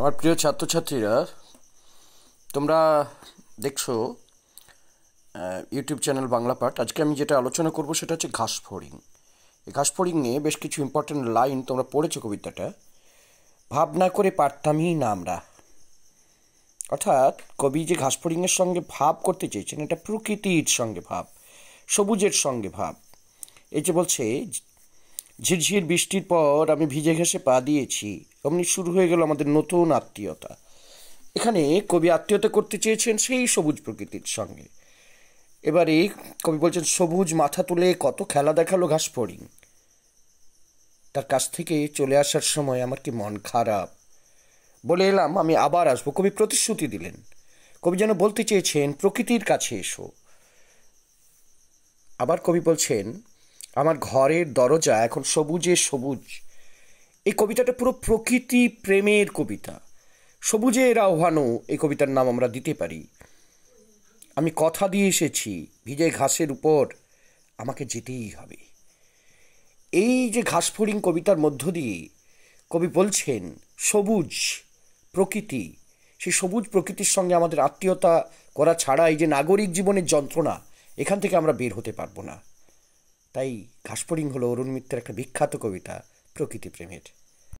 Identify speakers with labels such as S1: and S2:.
S1: আমার প্রিয় ছাত্রছাত্রীরা তোমরা দেখছো ইউটিউব চ্যানেল বাংলা পাঠ আজকে আমি যেটা আলোচনা করব সেটা হচ্ছে ঘাস ফড়িং এই ঘাস ফড়িংয়ে বেশ কিছু ইম্পর্ট্যান্ট লাইন তোমরা পড়েছো কবিতাটা ভাবনা করে পারতামই না আমরা অর্থাৎ কবি যে ঘাস ফড়িংয়ের সঙ্গে ভাব করতে চেয়েছেন এটা প্রকৃতির সঙ্গে ভাব সবুজের সঙ্গে ভাব এই যে বলছে ঝিরঝির বৃষ্টির পর আমি ভিজে ঘেসে পা দিয়েছি অমনি শুরু হয়ে গেল আমাদের নতুন আত্মীয়তা এখানে কবি আত্মীয়তা করতে চেয়েছেন সেই সবুজ প্রকৃতির সঙ্গে এবারে কবি বলছেন সবুজ মাথা তুলে কত খেলা দেখালো ঘাস ফড়িং তার কাছ থেকে চলে আসার সময় আমার কি মন খারাপ বলে এলাম আমি আবার আসবো কবি প্রতিশ্রুতি দিলেন কবি যেন বলতে চেয়েছেন প্রকৃতির কাছে এসো আবার কবি বলছেন আমার ঘরের দরজা এখন সবুজে সবুজ এই কবিতাটা পুরো প্রকৃতি প্রেমের কবিতা সবুজে এর আহ্বানও এই কবিতার নাম আমরা দিতে পারি আমি কথা দিয়ে এসেছি ভিজে ঘাসের উপর আমাকে যেতেই হবে এই যে ঘাসফড়িং কবিতার মধ্য দিয়ে কবি বলছেন সবুজ প্রকৃতি সেই সবুজ প্রকৃতির সঙ্গে আমাদের আত্মীয়তা করা ছাড়া এই যে নাগরিক জীবনের যন্ত্রণা এখান থেকে আমরা বের হতে পারবো না তাই ঘাসপরিং হলো অরুণ মিত্রের একটা বিখ্যাত কবিতা প্রকৃতি প্রেমের